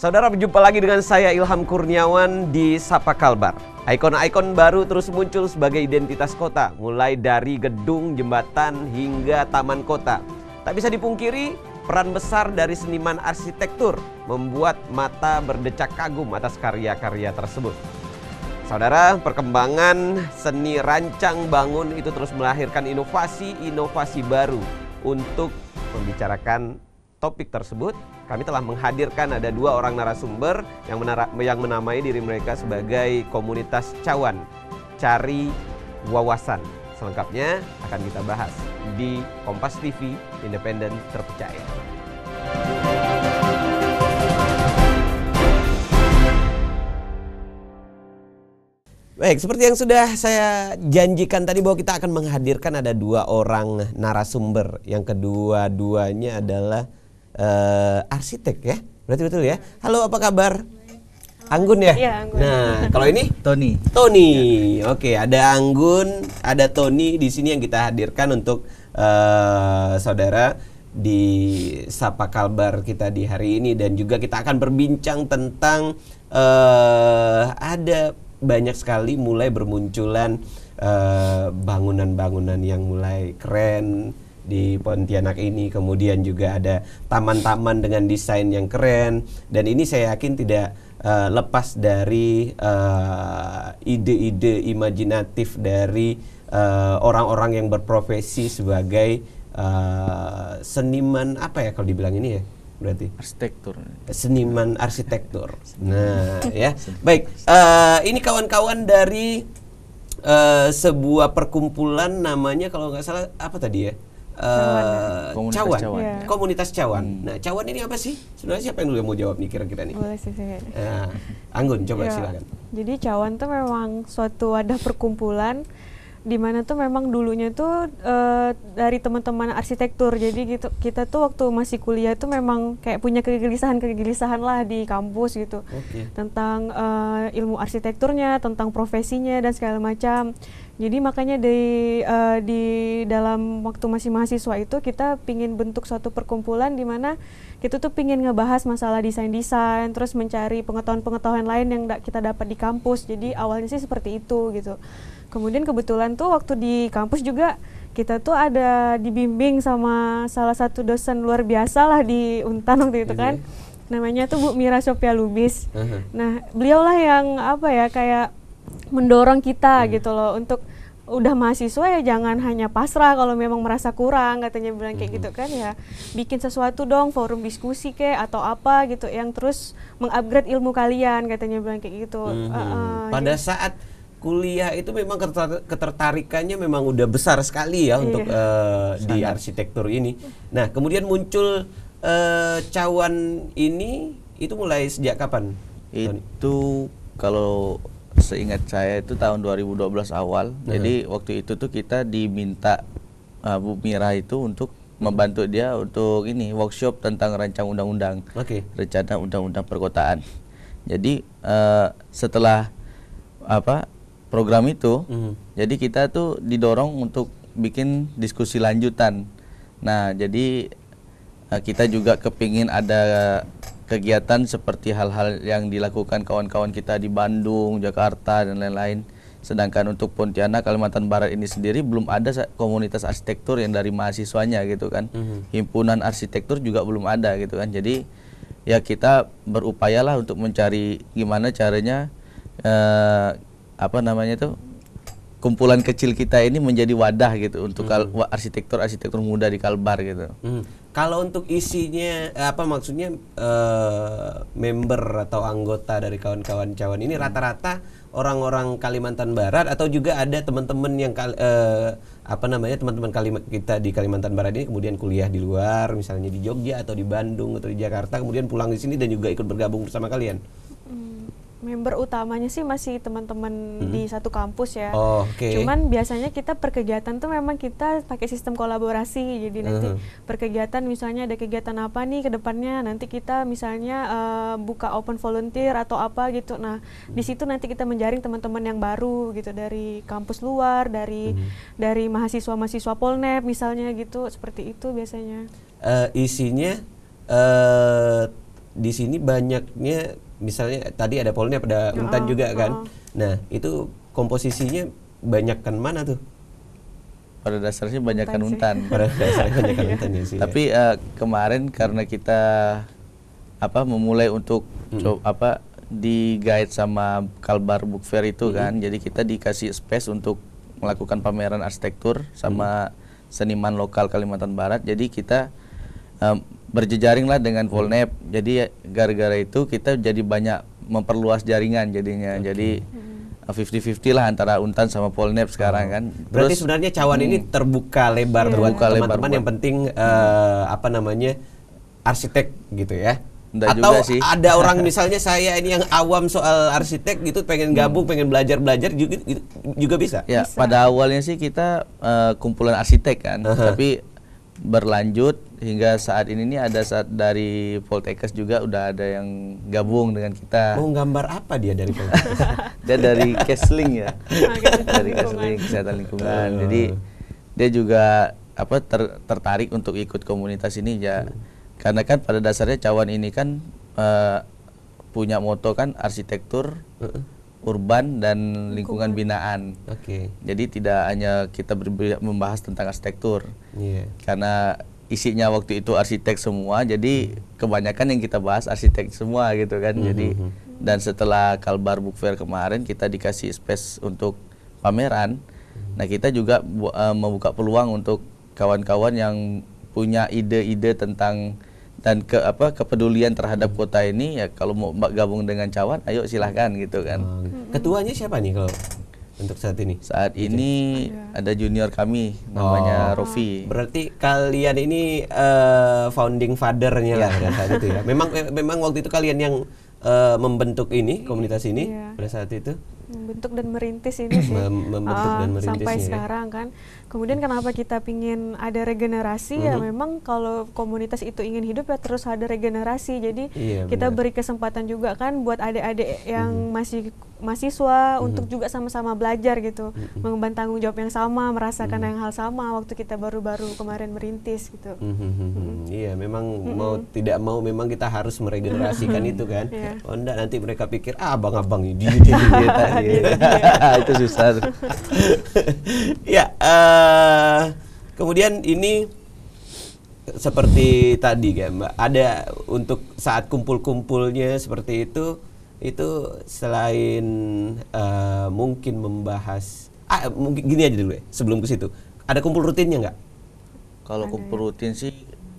Saudara berjumpa lagi dengan saya Ilham Kurniawan di Sapa Kalbar. Ikon-ikon baru terus muncul sebagai identitas kota, mulai dari gedung, jembatan, hingga taman kota. Tak bisa dipungkiri, peran besar dari seniman arsitektur membuat mata berdecak kagum atas karya-karya tersebut. Saudara, perkembangan seni rancang bangun itu terus melahirkan inovasi-inovasi baru untuk membicarakan topik tersebut, kami telah menghadirkan ada dua orang narasumber yang, menara, yang menamai diri mereka sebagai komunitas cawan, cari wawasan. Selengkapnya akan kita bahas di Kompas TV, independen terpercaya. Baik, seperti yang sudah saya janjikan tadi bahwa kita akan menghadirkan ada dua orang narasumber. Yang kedua-duanya adalah uh, arsitek ya. Berarti betul ya. Halo, apa kabar? Anggun ya? ya Anggun. Nah, kalau ini Tony. Tony. Ya. Oke, ada Anggun, ada Tony di sini yang kita hadirkan untuk uh, saudara di Sapa Kalbar kita di hari ini dan juga kita akan berbincang tentang uh, ada banyak sekali mulai bermunculan bangunan-bangunan uh, bangunan -bangunan yang mulai keren di Pontianak ini kemudian juga ada taman-taman dengan desain yang keren dan ini saya yakin tidak uh, lepas dari uh, ide-ide imajinatif dari eh, orang-orang yang berprofesi sebagai uh, seniman apa ya kalau dibilang ini ya berarti arsitektur seniman arsitektur nah ya baik uh, ini kawan-kawan dari uh, sebuah perkumpulan namanya kalau nggak salah apa tadi ya uh, cawan, cawan. Yeah. komunitas cawan. Hmm. Nah, cawan ini apa sih? Sebenarnya siapa yang dulu mau jawab nih kira-kira nih? Boleh sih. Uh, Anggun, coba yeah. silakan. Jadi cawan itu memang suatu wadah perkumpulan di mana tuh memang dulunya tuh uh, dari teman-teman arsitektur jadi gitu kita tuh waktu masih kuliah itu memang kayak punya kegelisahan-kegelisahan lah di kampus gitu okay. tentang uh, ilmu arsitekturnya tentang profesinya dan segala macam jadi makanya di uh, di dalam waktu masih mahasiswa itu kita pingin bentuk suatu perkumpulan di mana kita tuh pingin ngebahas masalah desain desain terus mencari pengetahuan pengetahuan lain yang kita dapat di kampus jadi awalnya sih seperti itu gitu Kemudian kebetulan tuh waktu di kampus juga kita tuh ada dibimbing sama salah satu dosen luar biasa lah di Untan waktu itu iya. kan. Namanya tuh Bu Mira Sophia Lubis. Uh -huh. Nah, beliaulah yang apa ya kayak mendorong kita hmm. gitu loh untuk udah mahasiswa ya jangan hanya pasrah kalau memang merasa kurang katanya bilang kayak gitu hmm. kan ya bikin sesuatu dong forum diskusi kayak atau apa gitu yang terus mengupgrade ilmu kalian katanya bilang kayak gitu -hmm. uh, uh, pada gitu. saat kuliah itu memang ketertarikannya memang udah besar sekali ya iya. untuk uh, di arsitektur ini. Nah, kemudian muncul uh, cawan ini itu mulai sejak kapan? Itu kalau seingat saya itu tahun 2012 awal. Uh -huh. Jadi waktu itu tuh kita diminta uh, Bu Mira itu untuk membantu dia untuk ini workshop tentang rancang undang-undang. okay. Rencana undang-undang perkotaan. Jadi uh, setelah apa program itu. Mm. Jadi kita tuh didorong untuk bikin diskusi lanjutan. Nah, jadi eh, kita juga kepingin ada kegiatan seperti hal-hal yang dilakukan kawan-kawan kita di Bandung, Jakarta dan lain-lain. Sedangkan untuk Pontianak, Kalimantan Barat ini sendiri belum ada komunitas arsitektur yang dari mahasiswanya gitu kan. mm Himpunan arsitektur juga belum ada gitu kan. Jadi ya kita berupayalah untuk mencari gimana caranya eh, apa namanya itu kumpulan kecil kita ini menjadi wadah gitu untuk hmm. arsitektur arsitektur muda di Kalbar gitu. Hmm. Kalau untuk isinya eh, apa maksudnya uh, member atau anggota dari kawan-kawan cawan ini rata-rata orang-orang Kalimantan Barat atau juga ada teman-teman yang uh, apa namanya teman-teman kita di Kalimantan Barat ini kemudian kuliah di luar misalnya di Jogja atau di Bandung atau di Jakarta kemudian pulang di sini dan juga ikut bergabung bersama kalian member utamanya sih masih teman-teman hmm. di mm-hmm. satu kampus ya. Oh, okay. Cuman biasanya kita perkegiatan tuh memang kita pakai sistem kolaborasi. Jadi nanti uh. perkegiatan misalnya ada kegiatan apa nih ke depannya nanti kita misalnya uh, buka open volunteer atau apa gitu. Nah, di situ nanti kita menjaring teman-teman yang baru gitu dari kampus luar, dari hmm. dari mahasiswa-mahasiswa Polnep misalnya gitu, seperti itu biasanya. Uh, isinya uh, di sini banyaknya misalnya tadi ada polnya pada oh, juga oh. kan. Nah, itu komposisinya banyakkan mana tuh? Pada dasarnya banyakkan untan. Pada dasarnya banyakkan untan iya. ya sih. Tapi uh, kemarin karena kita apa memulai untuk hmm. coba apa di guide sama Kalbar Book Fair itu hmm. kan. Jadi kita dikasih space untuk melakukan pameran arsitektur sama hmm. seniman lokal Kalimantan Barat. Jadi kita um, berjejaringlah dengan hmm. Volnep. Jadi gara-gara itu kita jadi banyak memperluas jaringan jadinya. Okay. Jadi 50-50 hmm. lah antara Untan sama Polnep sekarang hmm. kan. Terus, Berarti sebenarnya cawan hmm, ini terbuka lebar iya. terbuka buat teman-teman yang penting uh, apa namanya arsitek gitu ya. Nggak Atau juga sih. ada orang misalnya saya ini yang awam soal arsitek gitu pengen gabung, pengen belajar-belajar juga, juga bisa. Ya, bisa. pada awalnya sih kita uh, kumpulan arsitek kan, uh -huh. tapi berlanjut hingga saat ini nih ada saat dari Voltekes juga udah ada yang gabung dengan kita. Mau gambar apa dia dari Voltekes? dia dari Kesling ya. dari Kesling kesehatan lingkungan. Oh. Jadi dia juga apa ter, tertarik untuk ikut komunitas ini ya. Hmm. Karena kan pada dasarnya cawan ini kan uh, punya moto kan arsitektur uh -uh urban dan lingkungan binaan. Oke. Okay. Jadi tidak hanya kita membahas tentang arsitektur. Yeah. Karena isinya waktu itu arsitek semua, jadi kebanyakan yang kita bahas arsitek semua gitu kan. Mm -hmm. Jadi hmm, hmm. dan setelah Kalbar Book Fair kemarin kita dikasih space untuk pameran. Mm -hmm. Nah, kita juga uh, membuka peluang untuk kawan-kawan yang punya ide-ide tentang dan ke apa kepedulian terhadap kota ini ya kalau mau mbak gabung dengan cawan ayo silahkan gitu kan oh, gitu. ketuanya siapa nih kalau untuk saat ini saat gitu. ini ada junior kami namanya oh. Rofi berarti kalian ini uh, founding fathernya ya. lah iya. ya memang eh, memang waktu itu kalian yang uh, membentuk ini iya. komunitas ini ya. pada saat itu membentuk dan merintis ini sih membentuk uh, dan merintis sampai ya. sekarang kan Kemudian kenapa kita pingin ada regenerasi mm -hmm. ya mhm. memang kalau komunitas itu ingin hidup ya terus ada regenerasi. Jadi iya, kita benar. beri kesempatan juga kan buat adik-adik yang mm -hmm. masih mahasiswa mm -hmm. untuk juga sama-sama belajar gitu, mm -hmm. mengemban tanggung jawab yang sama, merasakan mm -hmm. yang hal sama waktu kita baru-baru kemarin merintis gitu. Mm -hmm. Mm -hmm. Iya, memang mm -hmm. mau tidak mau memang kita harus meregenerasikan mhm. itu kan. Yeah. Oh enggak nanti mereka pikir ah abang-abang ini itu susah. ya, uh, Eh, kemudian ini seperti tadi kan mbak ada untuk saat kumpul-kumpulnya seperti itu itu selain uh, mungkin membahas ah mungkin gini aja dulu ya sebelum ke situ ada kumpul rutinnya nggak kalau kumpul ya. rutin sih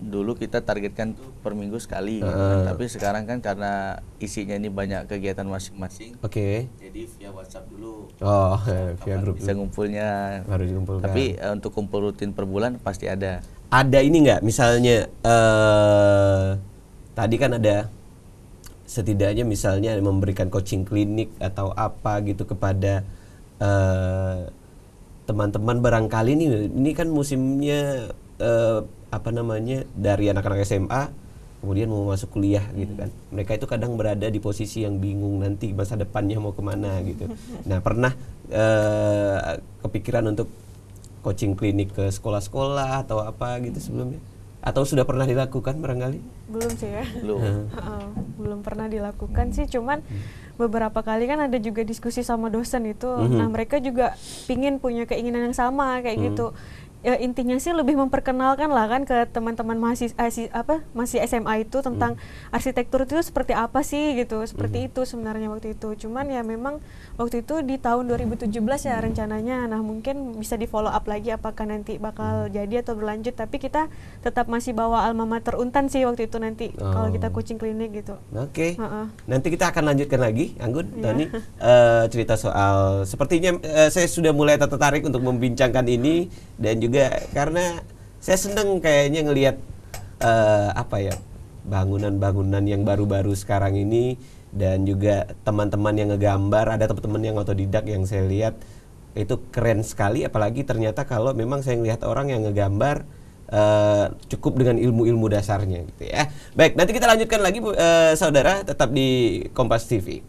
dulu kita targetkan tuh per minggu sekali, uh. tapi sekarang kan karena isinya ini banyak kegiatan masing-masing. Oke. okay. Jadi via WhatsApp dulu. Oh, ya, via grup. Bisa ngumpulnya. Baru dikumpulkan. Tapi uh, untuk kumpul rutin per bulan pasti ada. Ada ini nggak? Misalnya uh, tadi kan ada setidaknya misalnya memberikan coaching klinik atau apa gitu kepada uh, teman-teman barangkali nih ini kan musimnya uh, apa namanya dari anak-anak SMA kemudian mau masuk kuliah hmm. gitu kan hmm. mereka itu kadang berada di posisi yang bingung nanti masa depannya mau kemana gitu nah pernah eh, kepikiran untuk coaching klinik ke sekolah-sekolah atau apa gitu sebelumnya atau sudah pernah dilakukan barangkali belum sih ya belum uh, belum pernah dilakukan hmm. sih cuman hmm. beberapa kali kan ada juga diskusi sama dosen itu hmm. nah mereka juga pingin punya keinginan yang sama kayak hmm. gitu ya intinya sih lebih memperkenalkan lah kan ke teman-teman masih eh, apa masih SMA itu tentang hmm. arsitektur itu seperti apa sih gitu seperti hmm. itu sebenarnya waktu itu cuman ya memang waktu itu di tahun 2017 ya rencananya nah mungkin bisa di follow up lagi apakah nanti bakal hmm. jadi atau berlanjut tapi kita tetap masih bawa alma mater untan sih waktu itu nanti oh. kalau kita oh. coaching klinik gitu oke okay. uh -uh. nanti kita akan lanjutkan lagi Anggun yeah. Tani uh, eh, cerita soal sepertinya uh, saya sudah mulai tertarik untuk membincangkan ini dan juga juga karena saya seneng kayaknya ngelihat uh, apa ya bangunan-bangunan yang baru-baru sekarang ini dan juga teman-teman yang ngegambar ada teman-teman yang otodidak yang saya lihat itu keren sekali apalagi ternyata kalau memang saya ngelihat orang yang ngegambar Uh, cukup dengan ilmu-ilmu dasarnya gitu ya. Baik, nanti kita lanjutkan lagi uh, saudara tetap di Kompas TV.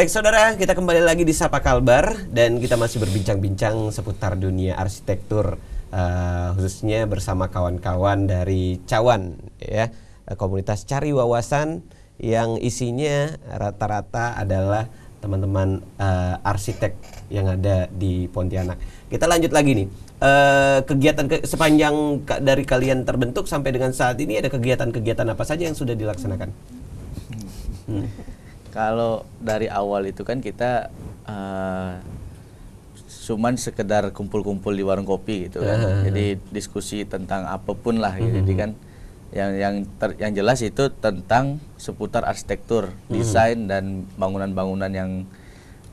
Baik saudara, kita kembali lagi di Sapa Kalbar dan kita masih berbincang-bincang seputar dunia arsitektur uh, khususnya bersama kawan-kawan dari Cawan ya, eh, komunitas cari wawasan yang isinya rata-rata adalah teman-teman uh, arsitek yang ada di Pontianak. Kita lanjut lagi nih. Uh, kegiatan ke, sepanjang dari kalian terbentuk sampai dengan saat ini ada kegiatan-kegiatan apa saja yang sudah dilaksanakan? Hmm. Kalau dari awal itu kan kita uh, cuman sekedar kumpul-kumpul di warung kopi gitu kan. Uh Jadi diskusi tentang apapun lah gitu. Uh hmm, -huh. Hmm. kan yang yang ter, yang jelas itu tentang seputar arsitektur, hmm, hmm. desain dan bangunan-bangunan yang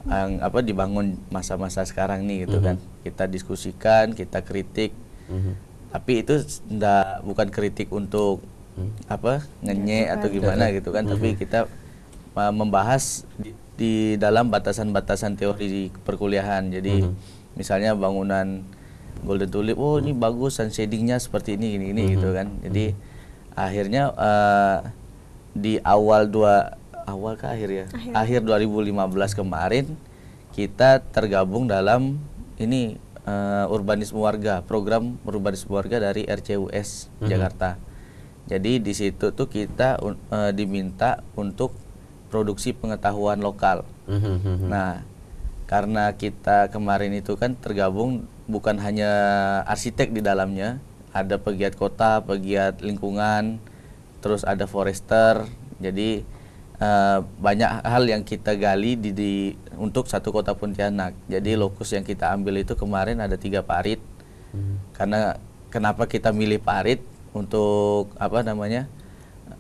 yang apa dibangun masa-masa sekarang nih gitu hmm. kan. Kita diskusikan, kita kritik. Hmm. Tapi itu enggak bukan kritik untuk hmm. apa ngenyek atau gimana gitu kan, tapi kita membahas di, di dalam batasan-batasan teori perkuliahan. Jadi mm -hmm. misalnya bangunan Golden Tulip, oh ini bagus sun shadingnya seperti ini, ini, ini mm -hmm. gitu mhm. kan. Jadi mm -hmm. akhirnya uh, di awal dua awal ke akhir ya, akhir, akhir 2015 kemarin kita tergabung dalam ini uh, urbanisme warga, program urbanisme warga dari RCUS mm -hmm. Jakarta. Jadi di situ tuh kita uh, diminta untuk produksi pengetahuan lokal. Mm-hmm. Nah, karena kita kemarin itu kan tergabung bukan hanya arsitek di dalamnya, ada pegiat kota, pegiat lingkungan, terus ada forester. Jadi uh, banyak hal yang kita gali di, di untuk satu kota Pontianak. Jadi lokus yang kita ambil itu kemarin ada tiga parit. Hmm. Karena kenapa kita milih parit untuk apa namanya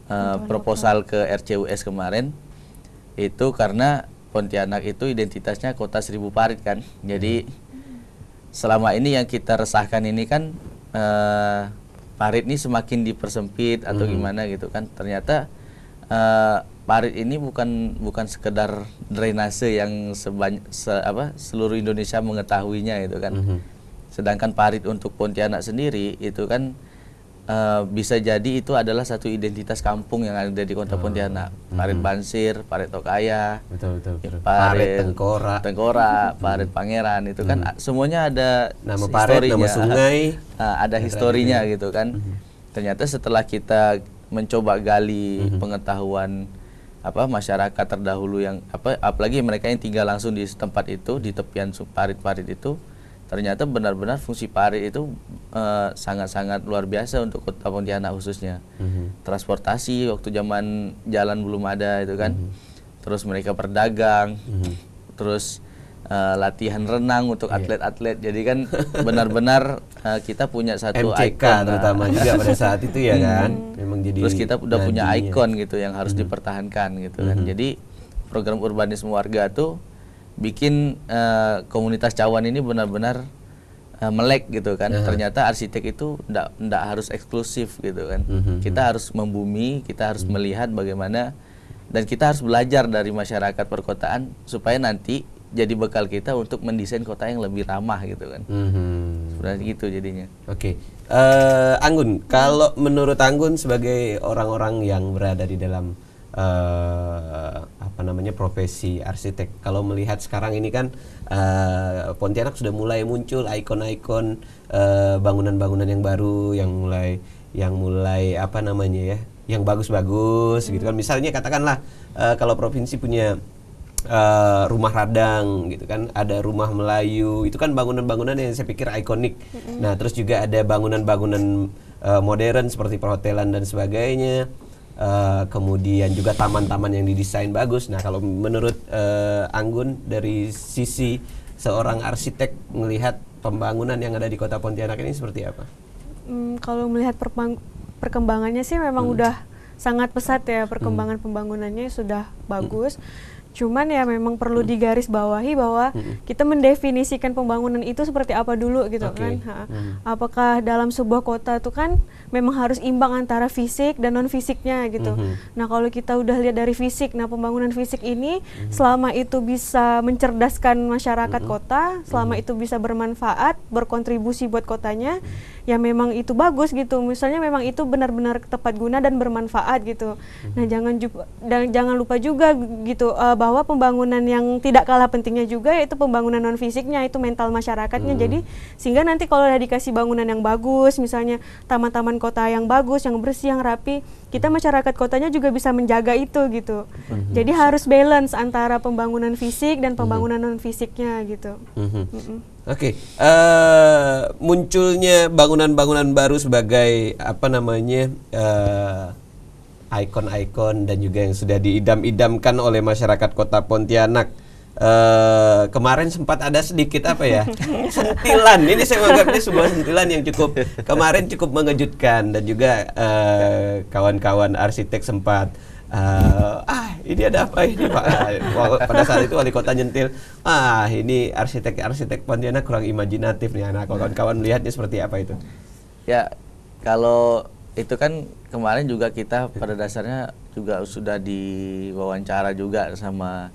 uh, proposal ke RCUS kemarin? itu karena Pontianak itu identitasnya kota seribu parit kan. Jadi selama ini yang kita resahkan ini kan eh, parit ini semakin dipersempit atau hmm. gimana gitu kan. Ternyata eh, parit ini bukan bukan sekedar drainase yang sebanyak se, apa seluruh Indonesia mengetahuinya gitu kan. Hmm. Sedangkan parit untuk Pontianak sendiri itu kan uh, bisa jadi itu adalah satu identitas kampung yang ada di Kota oh, Pontianak. Hmm. Parit Bansir, Parit Tokaya, betul, betul, ya, betul. Parit, tengkorak Tengkora, Tengkora, Parit Pangeran itu kan hmm. semuanya ada nama parit, nama sungai, ah, ada, ada historinya ya. gitu kan. Hmm. Ternyata setelah kita mencoba gali hmm. pengetahuan apa masyarakat terdahulu yang apa apalagi mereka yang tinggal langsung di tempat itu di tepian parit-parit itu ternyata benar-benar fungsi pari itu eh, sangat-sangat uh, luar biasa untuk kota Pontianak khususnya mm-hmm. transportasi waktu zaman jalan belum ada itu kan mm-hmm. terus mereka berdagang mm-hmm. terus uh, latihan renang untuk iya. atlet-atlet jadi kan benar-benar uh, kita punya satu MCK ikon ah. terutama nah. juga pada saat itu ya kan mhm. memang jadi terus kita udah punya ikon gitu yang harus mm-hmm. dipertahankan gitu kan mm-hmm. jadi program urbanisme warga tuh bikin uh, komunitas cawan ini benar-benar uh, melek gitu kan. Uh Ternyata arsitek itu ndak ndak harus eksklusif gitu kan. Uh mhm, -huh. Mhm. Kita harus membumi, kita harus uh mhm. -huh. melihat bagaimana dan kita harus belajar dari masyarakat perkotaan supaya nanti jadi bekal kita untuk mendesain kota yang lebih ramah gitu kan. Mm -hmm. Sebenarnya gitu jadinya. Oke. Okay. Uh, eh, Anggun, kalau menurut Anggun sebagai orang-orang yang berada di dalam uh, apa namanya profesi arsitek. Kalau melihat sekarang ini kan uh, Pontianak sudah mulai muncul ikon-ikon uh, bangunan-bangunan yang baru yang mulai yang mulai apa namanya ya, yang bagus-bagus hmm. gitu kan. Hmm. Misalnya katakanlah uh, kalau provinsi punya Uh, rumah Radang gitu kan, ada rumah Melayu, itu kan bangunan-bangunan yang saya pikir ikonik. -hmm. Nah, terus juga ada bangunan-bangunan uh, modern seperti perhotelan dan sebagainya uh, kemudian juga taman-taman yang didesain bagus. Nah, kalau menurut uh, Anggun dari sisi seorang arsitek melihat pembangunan yang ada di Kota Pontianak ini seperti apa? Hmm, kalau melihat perkembangannya sih memang hmm. udah sangat pesat ya perkembangan hmm. pembangunannya sudah hmm. bagus. Hmm Cuman ya memang perlu hmm. digarisbawahi bahwa hmm. kita mendefinisikan pembangunan itu seperti apa dulu gitu okay. kan. Ha, hmm. Apakah dalam sebuah kota itu kan memang harus imbang antara fisik dan non fisiknya gitu. Hmm. Nah kalau kita udah lihat dari fisik, nah pembangunan fisik ini hmm. selama itu bisa mencerdaskan masyarakat hmm. kota, selama hmm. itu bisa bermanfaat, berkontribusi buat kotanya. Hmm ya memang itu bagus gitu misalnya memang itu benar-benar tepat guna dan bermanfaat gitu hmm. nah jangan dan jangan lupa juga gitu uh, bahwa pembangunan yang tidak kalah pentingnya juga yaitu pembangunan non fisiknya itu mental masyarakatnya hmm. jadi sehingga nanti kalau ada dikasih bangunan yang bagus misalnya taman-taman kota yang bagus yang bersih yang rapi kita masyarakat kotanya juga bisa menjaga itu gitu hmm. jadi harus balance antara pembangunan fisik dan hmm. pembangunan hmm. non fisiknya gitu hmm. Hmm. Oke, okay. uh, eh, munculnya bangunan-bangunan baru sebagai apa namanya uh, ikon-ikon dan juga yang sudah diidam-idamkan oleh masyarakat Kota Pontianak. Uh, kemarin sempat ada sedikit apa ya sentilan ini saya menganggapnya sebuah sentilan yang cukup kemarin cukup mengejutkan dan juga kawan-kawan uh, arsitek sempat uh, ah ini ada apa ini Pak? Pada saat itu wali kota nyentil, ah ini arsitek-arsitek Pontianak kurang imajinatif nih anak. Kawan-kawan hmm. melihatnya seperti apa itu? Ya, kalau itu kan kemarin juga kita pada dasarnya juga sudah diwawancara juga sama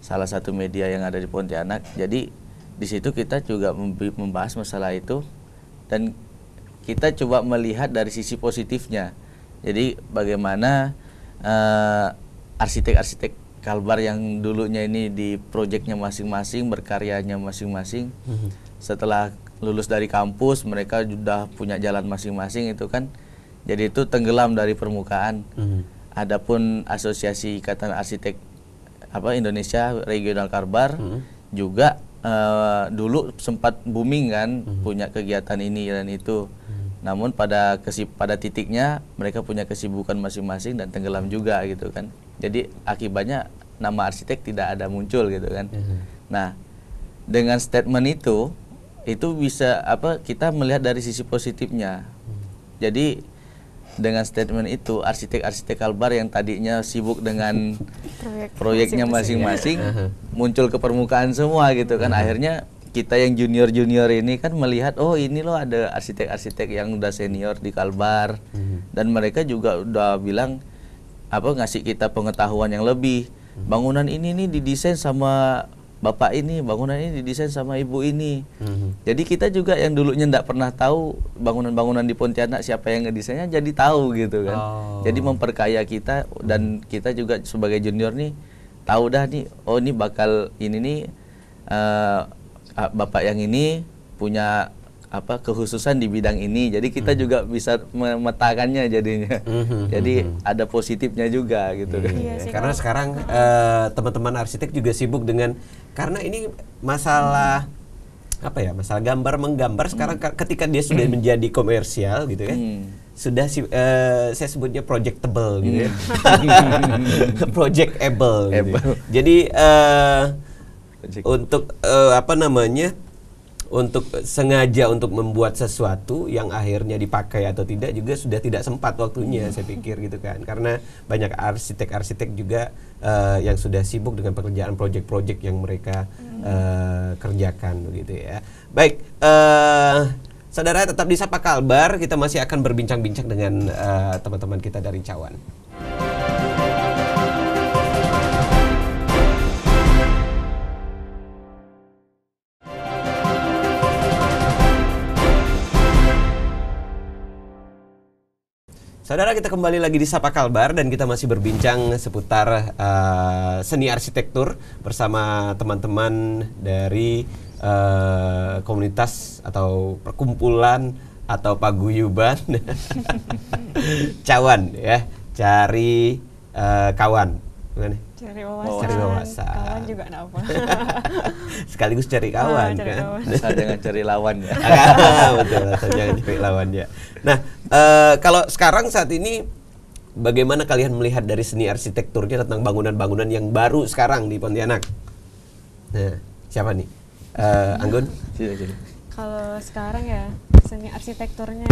salah satu media yang ada di Pontianak. Jadi di situ kita juga membahas masalah itu dan kita coba melihat dari sisi positifnya. Jadi bagaimana eh, arsitek-arsitek Kalbar yang dulunya ini di proyeknya masing-masing berkaryanya masing-masing hmm. setelah lulus dari kampus mereka sudah punya jalan masing-masing itu kan jadi itu tenggelam dari permukaan hmm. adapun asosiasi ikatan arsitek apa Indonesia regional Kalbar hmm. juga uh, dulu sempat booming kan hmm. punya kegiatan ini dan itu. Hmm. Namun pada kesip pada titiknya mereka punya kesibukan masing-masing dan tenggelam juga gitu kan. Jadi akibatnya nama arsitek tidak ada muncul gitu kan. Mm-hmm. Nah, dengan statement itu itu bisa apa kita melihat dari sisi positifnya. Hmm. Jadi dengan statement itu arsitek-arsitek Kalbar yang tadinya sibuk dengan Proyek proyeknya masing-masing ya. muncul ke permukaan semua gitu kan. Mm-hmm. Akhirnya kita yang junior-junior ini kan melihat oh ini loh ada arsitek-arsitek yang udah senior di Kalbar mm-hmm. dan mereka juga udah bilang apa ngasih kita pengetahuan yang lebih. Hmm. Bangunan ini nih didesain sama bapak ini, bangunan ini didesain sama ibu ini. hmm Jadi kita juga yang dulunya tidak pernah tahu bangunan-bangunan di Pontianak siapa yang ngedesainnya jadi tahu gitu kan. Oh. Jadi memperkaya kita dan kita juga sebagai junior nih tahu dah nih oh ini bakal ini nih uh, bapak yang ini punya apa kekhususan di bidang ini jadi kita hmm. juga bisa memetakannya jadinya hmm. hmm jadi hmm, hmm. ada positifnya juga gitu hmm. kan iya karena sekarang uh, teman-teman arsitek juga sibuk dengan karena ini masalah hmm. apa ya masalah gambar menggambar hmm. sekarang ketika dia sudah hmm. menjadi komersial gitu ya hmm sudah si, uh, saya sebutnya projectable gitu ya. projectable gitu. Ya. Jadi uh, untuk uh, apa namanya untuk sengaja untuk membuat sesuatu yang akhirnya dipakai atau tidak juga sudah tidak sempat waktunya iya. saya pikir gitu kan karena banyak arsitek-arsitek juga uh, yang sudah sibuk dengan pekerjaan proyek-proyek yang mereka uh, kerjakan gitu ya baik uh, saudara tetap di Sapa Kalbar kita masih akan berbincang-bincang dengan teman-teman uh, teman -teman kita dari Cawan. Saudara kita kembali lagi di Sapa Kalbar dan kita masih berbincang seputar uh, seni arsitektur bersama teman-teman dari uh, komunitas atau perkumpulan atau paguyuban cawan ya cari uh, kawan. Gimana? cari wawasan, cari wawasan. kawan juga apa sekaligus cari oh, kawan ah, cari kan kawan. cari lawan ya ah, betul jangan cari lawannya nah uh, kalau sekarang saat ini bagaimana kalian melihat dari seni arsitekturnya tentang bangunan-bangunan yang baru sekarang di Pontianak nah siapa nih uh, Anggun kalau sekarang ya seni arsitekturnya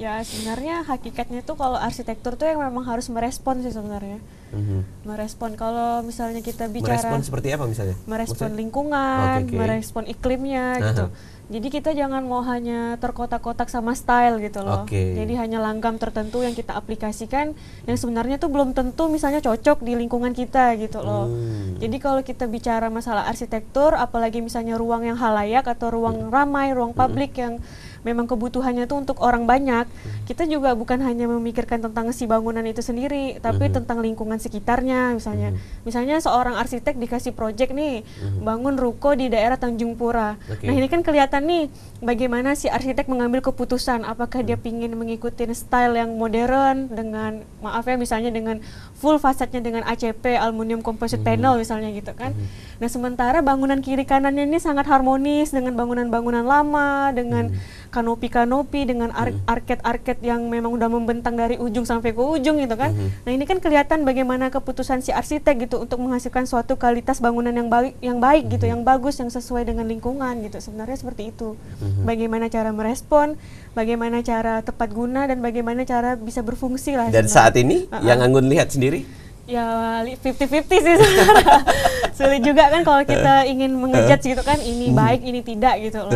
Ya sebenarnya hakikatnya tuh kalau arsitektur tuh yang memang harus merespon sih sebenarnya. Mm-hmm. Merespon kalau misalnya kita bicara. Merespon seperti apa misalnya? Merespon Maksudnya? lingkungan, okay, oh, okay. merespon iklimnya uh-huh. gitu. Jadi kita jangan mau hanya terkotak-kotak sama style gitu loh. Okay. Jadi hanya langgam tertentu yang kita aplikasikan yang sebenarnya tuh belum tentu misalnya cocok di lingkungan kita gitu loh. Hmm. Jadi kalau kita bicara masalah arsitektur, apalagi misalnya ruang yang halayak atau ruang hmm. ramai, ruang hmm. publik yang memang kebutuhannya itu untuk orang banyak, hmm. kita juga bukan hanya memikirkan tentang si bangunan itu sendiri, tapi hmm. tentang lingkungan sekitarnya misalnya. Hmm. Misalnya seorang arsitek dikasih proyek nih hmm. bangun ruko di daerah Tanjung Pura. Okay. Nah, ini kan kelihatan nih bagaimana si arsitek mengambil keputusan apakah hmm. dia ingin mengikuti style yang modern dengan maaf ya misalnya dengan full fasadnya dengan ACP aluminium composite hmm. panel misalnya gitu kan. Hmm Nah, sementara bangunan kiri kanannya ini sangat harmonis dengan bangunan-bangunan lama, dengan hmm. kanopi-kanopi, dengan hmm. arket-arket yang memang udah membentang dari ujung sampai ke ujung gitu kan. Hmm. Nah, ini kan kelihatan bagaimana keputusan si arsitek gitu untuk menghasilkan suatu kualitas bangunan yang baik yang baik gitu, yang bagus, yang sesuai dengan lingkungan gitu. Sebenarnya seperti itu. Bagaimana cara merespon, bagaimana cara tepat guna dan bagaimana cara bisa berfungsi lah. Dan sebenarnya. saat ini uh -uh. yang Anggun lihat sendiri ya 50-50 sih sebenarnya. Sulit juga kan kalau kita eh. ingin mengejat gitu kan ini eh. baik ini tidak gitu loh.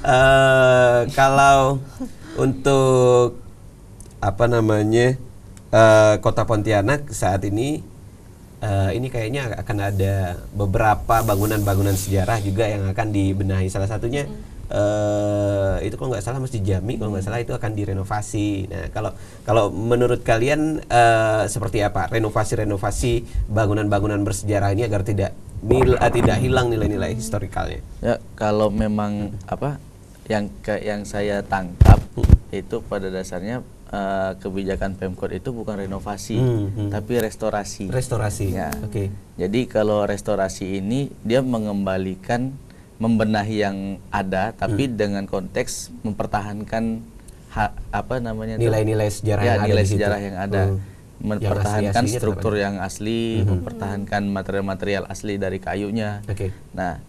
uh, kalau untuk apa namanya uh, kota Pontianak saat ini uh, ini kayaknya akan ada beberapa bangunan-bangunan sejarah juga yang akan dibenahi salah satunya uh, itu kalau nggak salah mesti jami kalau nggak salah itu akan direnovasi. Nah kalau kalau menurut kalian uh, seperti apa renovasi-renovasi bangunan-bangunan bersejarah ini agar tidak nil, eh, tidak hilang nilai-nilai historikalnya? Ya kalau memang apa yang ke, yang saya tangkap hmm. itu pada dasarnya Uh, kebijakan Pemkot itu bukan renovasi, hmm, hmm. tapi restorasi. Restorasi. Ya. Oke. Okay. Jadi kalau restorasi ini dia mengembalikan membenahi yang ada hmm. tapi hmm. dengan konteks mempertahankan ha, apa namanya nilai-nilai sejarah ya, yang nilai ada sejarah yang ada hmm. mempertahankan yang struktur yang asli hmm. hmm. mempertahankan material-material asli dari kayunya okay. nah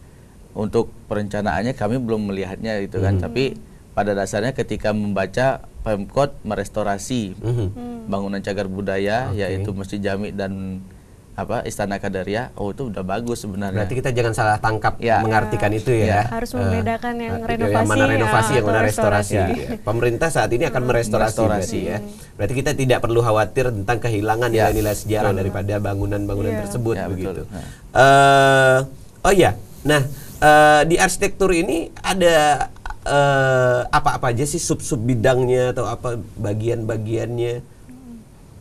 untuk perencanaannya kami belum melihatnya itu kan hmm. tapi pada dasarnya ketika membaca Pemkot merestorasi -hmm. hmm. bangunan cagar budaya okay. yaitu Masjid Jami dan apa Istana Kadaria, oh itu udah bagus sebenarnya. Berarti kita jangan salah tangkap ya. mengartikan nah, itu ya. ya. Harus eh, membedakan uh, yang renovasi ya, yang mana renovasi yang, yang mana restorasi. restorasi. Ya. Pemerintah saat ini akan hmm. merestorasi berarti ya. Berarti kita tidak perlu khawatir tentang kehilangan ya. nilai-nilai ya. sejarah daripada bangunan-bangunan ya. tersebut ya, begitu. Uh, oh ya, nah uh, di arsitektur ini ada uh, apa-apa aja sih sub-sub bidangnya atau apa bagian-bagiannya?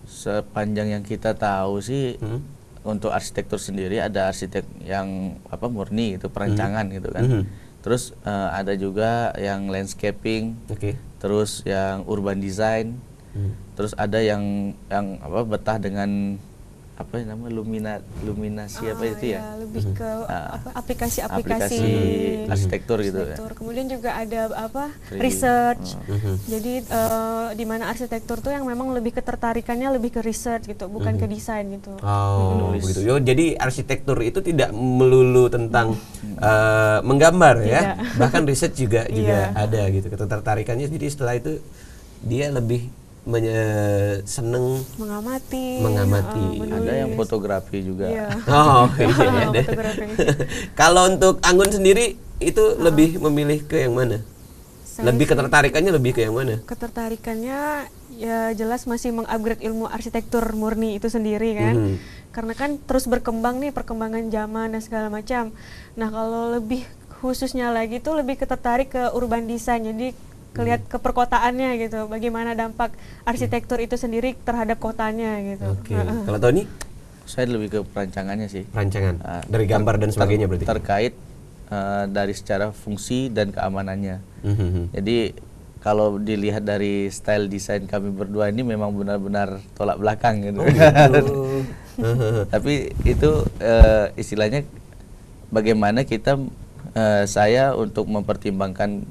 Sepanjang yang kita tahu sih. Hmm? untuk arsitektur sendiri ada arsitek yang apa murni itu mhm. perancangan gitu kan. Mhm. Terus uh, ada juga yang landscaping. Okay. Terus yang urban design. Mm. Terus ada yang yang apa betah dengan apa yang namanya lumina luminasi apa ah, itu ya, ya? lebih ke mhm. ah. aplikasi-aplikasi arsitektur gitu ya kemudian juga ada apa research uh. jadi uh, di mana arsitektur tuh yang memang lebih ketertarikannya lebih ke research gitu bukan uh. ke mhm. desain gitu oh Menulis. begitu yo jadi arsitektur itu tidak melulu tentang uh, menggambar ya bahkan research juga juga iya. ada gitu ketertarikannya jadi setelah itu dia lebih menye, seneng mengamati mengamati uh, ada yang fotografi juga yeah. oh oh, ya, ada iya, iya, kalau untuk Anggun sendiri itu uh. lebih memilih ke yang mana Saya lebih ketertarikannya lebih ke yang mana ketertarikannya ya jelas masih mengupgrade ilmu arsitektur murni itu sendiri kan mm karena kan terus berkembang nih perkembangan zaman dan segala macam nah kalau lebih khususnya lagi itu lebih ketertarik ke urban design jadi kelihat hmm. ke perkotaannya gitu. Bagaimana dampak hmm. arsitektur itu sendiri terhadap kotanya gitu. Oke. Okay. Uh -uh. Kalau Tony? Saya lebih ke perancangannya sih. Perancangan. Uh, dari gambar dan sebagainya berarti. Terkait uh, dari secara fungsi dan keamanannya. Mm -hmm. Jadi kalau dilihat dari style desain kami berdua ini memang benar-benar tolak belakang gitu. Oh, gitu. Tapi itu uh, istilahnya bagaimana kita uh, saya untuk mempertimbangkan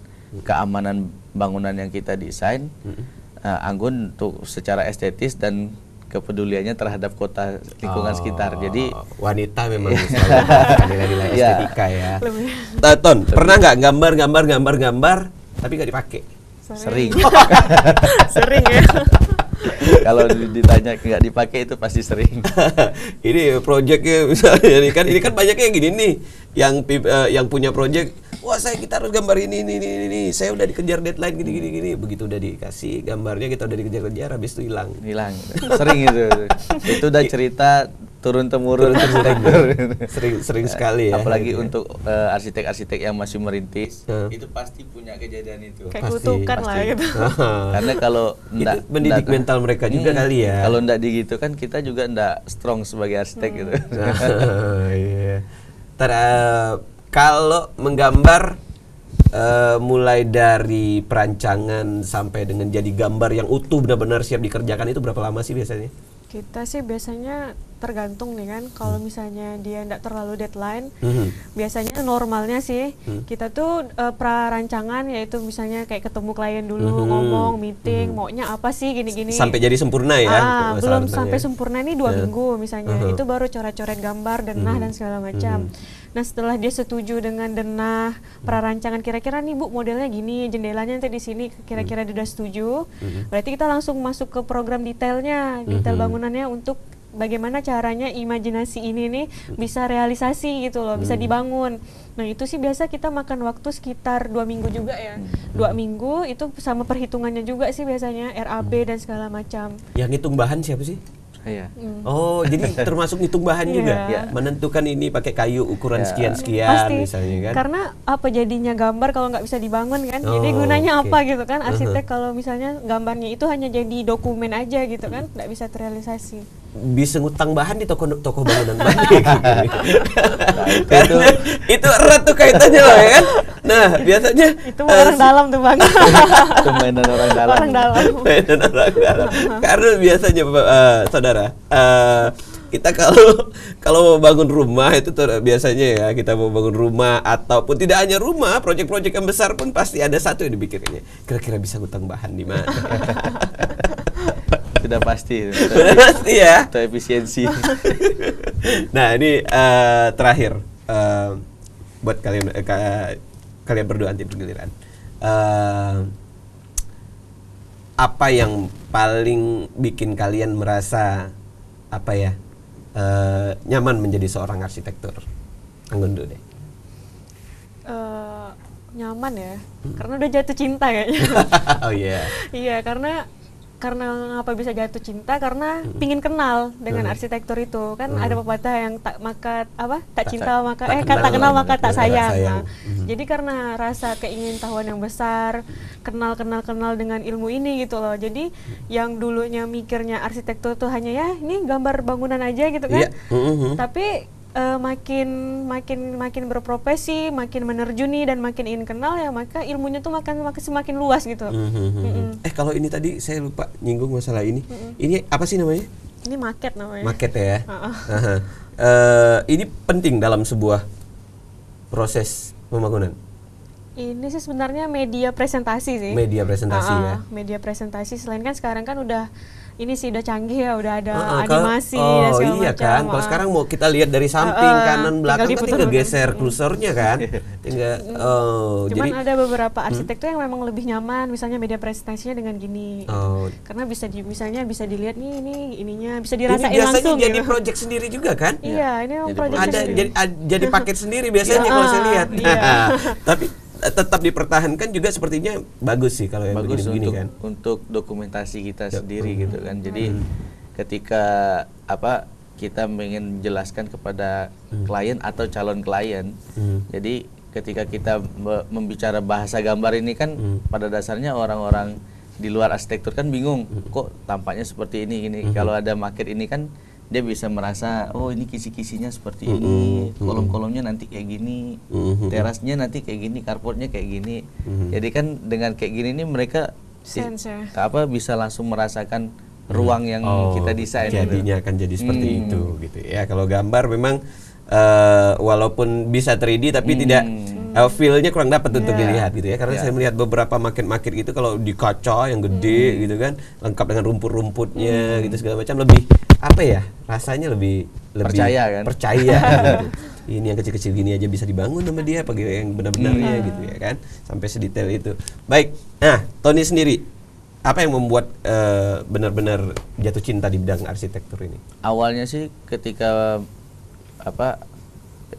keamanan bangunan yang kita desain hmm uh, anggun untuk secara estetis dan kepeduliannya terhadap kota lingkungan oh, sekitar. Jadi wanita memang iya. nilai-nilai iya. estetika ya. ya. pernah nggak gambar gambar gambar gambar tapi nggak dipakai? Sering. sering ya. Kalau ditanya nggak dipakai itu pasti sering. ini proyeknya misalnya ini kan ini kan banyak gini nih yang uh, yang punya proyek wah saya kita harus gambar ini ini ini ini saya udah dikejar deadline gini gini gini begitu udah dikasih gambarnya kita udah dikejar-kejar habis itu hilang hilang sering itu itu udah cerita turun temurun turun -temur. sering sering sekali ya apalagi gitu. Ya. untuk arsitek eh, arsitek-arsitek yang masih merintis hmm. itu pasti punya kejadian itu kayak pasti, kutukan pasti. lah gitu karena kalau enggak mendidik enggak, mental mereka juga hmm, kali ya kalau enggak digitu kan kita juga enggak strong sebagai arsitek hmm. gitu nah, iya. Ter, eh, kalau menggambar uh, mulai dari perancangan sampai dengan jadi gambar yang utuh benar-benar siap dikerjakan itu berapa lama sih biasanya? Kita sih biasanya tergantung nih kan kalau hmm. misalnya dia tidak terlalu deadline, hmm biasanya normalnya sih hmm kita tuh uh, prarancangan yaitu misalnya kayak ketemu klien dulu hmm ngomong meeting hmm maunya apa sih gini-gini sampai jadi sempurna ya? Ah, belum sampai ya. sempurna ini dua yeah. minggu misalnya uh-huh. itu baru coret-coret gambar denah hmm dan segala macam. hmm Nah setelah dia setuju dengan denah prarancangan kira-kira nih bu modelnya gini jendelanya nanti di sini kira-kira sudah setuju, mm-hmm. berarti kita langsung masuk ke program detailnya detail mm-hmm. bangunannya untuk bagaimana caranya imajinasi ini nih bisa realisasi gitu loh, bisa mm-hmm. dibangun. Nah itu sih biasa kita makan waktu sekitar dua minggu juga ya, dua minggu itu sama perhitungannya juga sih biasanya RAB dan segala macam. Yang ngitung bahan siapa sih? Iya. Mm. Oh, jadi termasuk hitung bahan yeah. juga, yeah. menentukan ini pakai kayu ukuran sekian-sekian yeah. misalnya kan. Karena apa jadinya gambar kalau nggak bisa dibangun kan? Oh, jadi gunanya okay. apa gitu kan? Arsitek uh -huh. kalau misalnya gambarnya itu hanya jadi dokumen aja gitu kan, uh-huh. nggak bisa terrealisasi bisa ngutang bahan di toko toko bangunan gitu. nah, itu, itu. erat tuh kaitannya loh ya kan. Nah biasanya itu uh, orang eh, dalam tuh bang. itu mainan orang dalam. Orang dalam. Mainan orang dalam. Karena biasanya uh, saudara uh, kita kalau kalau mau bangun rumah itu tuh biasanya ya kita mau bangun rumah ataupun tidak hanya rumah proyek-proyek yang besar pun pasti ada satu yang dipikirinnya kira-kira bisa ngutang bahan di mana sudah pasti. Sudah pasti ya. Itu efisiensi. nah ini uh, terakhir uh, buat kalian uh, kalian berdua anti bergiliran. Uh, apa yang paling bikin kalian merasa apa ya uh, nyaman menjadi seorang arsitektur? Anggun deh. Uh, nyaman ya, hmm. karena udah jatuh cinta kayaknya. oh iya. Yeah. Iya karena karena apa bisa jatuh cinta karena hmm. pingin kenal dengan hmm. arsitektur itu kan hmm. ada pepatah yang tak maka apa tak, tak cinta maka tak eh kata kenal maka tak sayang, sayang. Nah, hmm. jadi karena rasa keingintahuan yang besar kenal kenal kenal dengan ilmu ini gitu loh jadi yang dulunya mikirnya arsitektur tuh hanya ya ini gambar bangunan aja gitu kan yeah. Hmm, hmm, -hmm. tapi uh, makin makin makin berprofesi, makin menerjuni dan makin ingin kenal ya maka ilmunya tuh makin makin semakin luas gitu. Mm -hmm. Mm -hmm. hmm, hmm. Eh kalau ini tadi saya lupa nyinggung masalah ini. Mm -hmm. Ini apa sih namanya? Ini market namanya. Market ya. Uh -uh. uh, ini penting dalam sebuah proses pembangunan. Ini sih sebenarnya media presentasi sih. Media presentasi uh -uh. ya. Media presentasi selain kan sekarang kan udah ini sih udah canggih ya udah ada uh, uh, animasi oh, dan segala iya macam. kan kalau sekarang mau kita lihat dari samping uh, kanan belakang kan tinggal iya. kan tinggal geser kursornya kan tinggal oh cuman jadi, ada beberapa hmm? arsitektur hmm? yang memang lebih nyaman misalnya media presentasinya dengan gini oh. karena bisa di, misalnya bisa dilihat nih ini ininya bisa dirasain ini biasanya langsung jadi gitu. project sendiri juga kan iya ini jadi project ada sendiri. jadi jadi paket sendiri biasanya iya. kalau saya lihat iya. tapi Eh, tetap dipertahankan juga sepertinya bagus sih kalau yang bagus begini, untuk, kan. Untuk dokumentasi kita ya. sendiri hmm. gitu kan. Jadi hmm. ketika apa kita ingin menjelaskan kepada hmm. klien atau calon klien. Hmm. Jadi ketika kita membicara bahasa gambar ini kan hmm. pada dasarnya orang-orang di luar arsitektur kan bingung hmm. kok tampaknya seperti ini ini. Hmm. Kalau ada market ini kan dia bisa merasa oh ini kisi-kisinya seperti mm -hmm. ini kolom-kolomnya nanti kayak gini mm -hmm. terasnya nanti kayak gini carportnya kayak gini mm -hmm. jadi kan dengan kayak gini ini mereka Sensor. Si, ya. apa bisa langsung merasakan ruang yang oh, kita desain gitu. jadinya gitu. akan jadi seperti hmm. itu gitu ya kalau gambar memang uh, walaupun bisa 3D tapi hmm. tidak uh, feelnya kurang dapat yeah. untuk iya. dilihat gitu ya karena yeah. saya melihat beberapa market-market gitu kalau di kaca yang gede hmm. gitu kan lengkap dengan rumput-rumputnya hmm. gitu segala macam lebih apa ya rasanya lebih lebih percaya kan percaya gitu. ini yang kecil-kecil gini aja bisa dibangun sama dia apa yang benar-benarnya hmm. gitu ya kan sampai sedetail itu baik nah Tony sendiri apa yang membuat uh, benar-benar jatuh cinta di bidang arsitektur ini awalnya sih ketika apa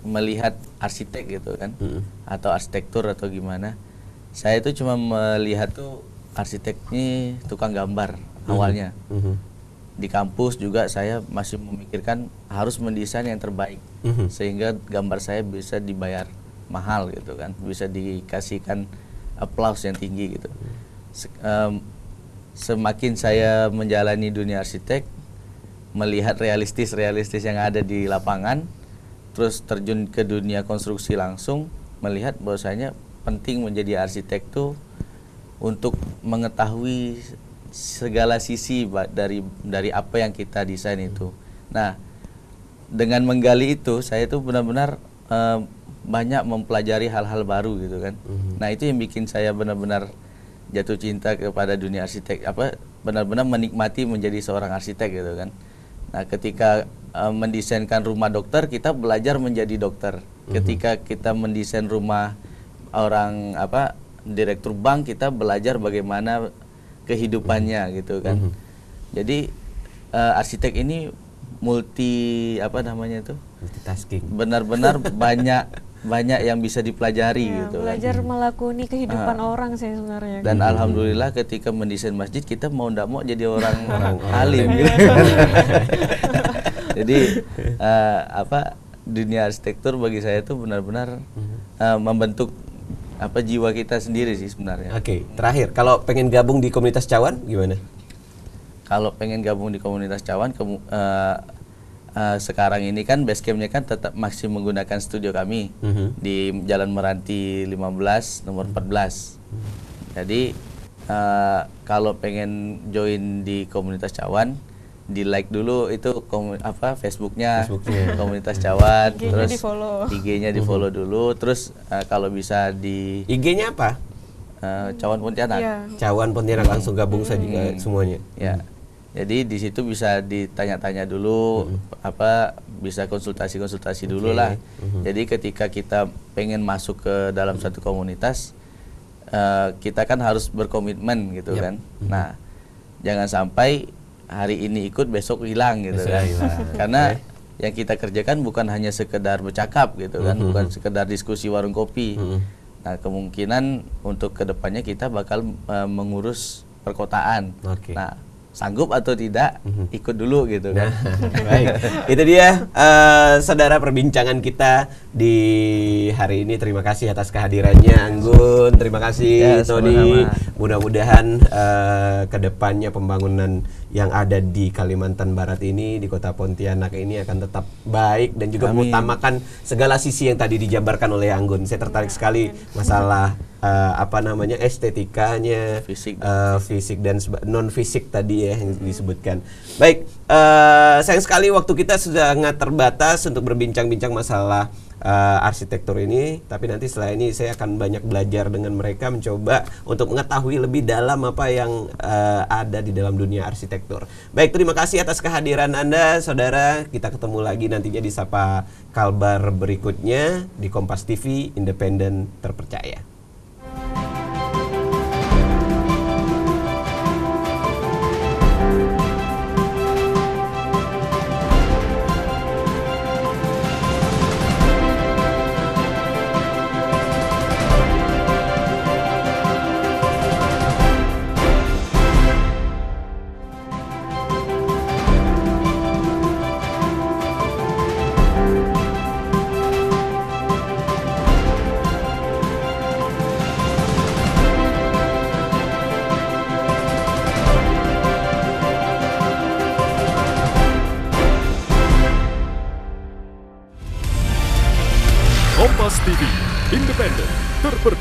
melihat arsitek gitu kan hmm. atau arsitektur atau gimana saya itu cuma melihat tuh arsitek ini tukang gambar hmm. awalnya hmm. di kampus juga saya masih memikirkan harus mendesain yang terbaik hmm. sehingga gambar saya bisa dibayar mahal gitu kan bisa dikasihkan aplaus yang tinggi gitu Se um, semakin saya menjalani dunia arsitek melihat realistis realistis yang ada di lapangan terus terjun ke dunia konstruksi langsung melihat bahwasanya penting menjadi arsitek tuh untuk mengetahui segala sisi dari dari apa yang kita desain itu. Nah, dengan menggali itu saya tuh benar-benar eh, banyak mempelajari hal-hal baru gitu kan. Mm-hmm. Nah, itu yang bikin saya benar-benar jatuh cinta kepada dunia arsitek apa benar-benar menikmati menjadi seorang arsitek gitu kan. Nah, ketika uh, mendesainkan rumah dokter kita belajar menjadi dokter mm-hmm. ketika kita mendesain rumah orang apa direktur bank kita belajar bagaimana kehidupannya mm-hmm. gitu kan mm-hmm. jadi uh, arsitek ini multi apa namanya itu multitasking benar-benar banyak banyak yang bisa dipelajari ya, gitu kan. belajar kan. melakoni kehidupan uh, orang sih sebenarnya dan gitu. alhamdulillah ketika mendesain masjid kita mau ndak mau jadi orang, alim gitu jadi uh, apa dunia arsitektur bagi saya itu benar-benar uh, membentuk apa jiwa kita sendiri sih sebenarnya. Oke, okay. terakhir kalau pengen gabung di komunitas cawan gimana? Kalau pengen gabung di komunitas cawan ke, uh, eh, uh, sekarang ini kan basecampnya kan tetap masih menggunakan studio kami mm -hmm. di Jalan Meranti 15 nomor 14. Mm -hmm. Jadi uh, kalau pengen join di komunitas cawan di like dulu itu apa Facebooknya, Facebooknya. komunitas Cawat IG terus IG-nya di follow mhm. dulu terus uh, kalau bisa di IG-nya apa uh, Cawan Pontianak yeah. Cawan Pontianak hmm. langsung gabung hmm. saja hmm. semuanya ya hmm. jadi di situ bisa ditanya-tanya dulu hmm. apa bisa konsultasi-konsultasi okay. dulu lah. Hmm. Jadi ketika kita pengen masuk ke dalam hmm. satu komunitas uh, kita kan harus berkomitmen gitu yep. kan. Hmm. Nah, jangan sampai hari ini ikut besok hilang gitu besok kan hilang. karena okay. yang kita kerjakan bukan hanya sekedar bercakap gitu kan mm -hmm. bukan sekedar diskusi warung kopi mm -hmm. nah kemungkinan untuk kedepannya kita bakal uh, mengurus perkotaan okay. nah sanggup atau tidak mm-hmm. ikut dulu gitu kan. Nah, baik. Itu dia uh, saudara perbincangan kita di hari ini. Terima kasih atas kehadirannya Anggun. Terima kasih ya, Tony. Mudah-mudahan uh, e, kedepannya pembangunan yang ada di Kalimantan Barat ini di kota Pontianak ini akan tetap baik dan juga mengutamakan segala sisi yang tadi dijabarkan oleh Anggun. Saya tertarik ya, sekali ya. masalah uh, apa namanya estetikanya, fisik, uh, fisik dan non fisik tadi ya yang hmm. disebutkan. Baik, uh, sayang sekali waktu kita sudah sangat terbatas untuk berbincang-bincang masalah uh, arsitektur ini tapi nanti setelah ini saya akan banyak belajar dengan mereka mencoba untuk mengetahui lebih dalam apa yang uh, ada di dalam dunia arsitektur. Baik, terima kasih atas kehadiran Anda saudara. Kita ketemu lagi nantinya di Sapa Kalbar berikutnya di Kompas TV Independen Terpercaya.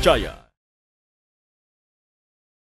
percaya